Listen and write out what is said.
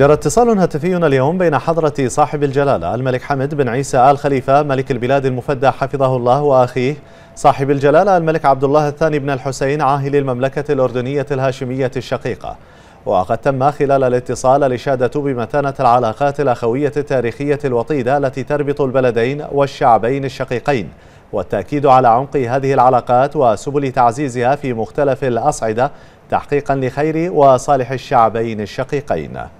جرى اتصال هاتفي اليوم بين حضرة صاحب الجلالة الملك حمد بن عيسى آل خليفة ملك البلاد المفدى حفظه الله وأخيه صاحب الجلالة الملك عبد الله الثاني بن الحسين عاهل المملكة الأردنية الهاشمية الشقيقة وقد تم خلال الاتصال الإشادة بمتانة العلاقات الأخوية التاريخية الوطيدة التي تربط البلدين والشعبين الشقيقين والتأكيد على عمق هذه العلاقات وسبل تعزيزها في مختلف الأصعدة تحقيقا لخير وصالح الشعبين الشقيقين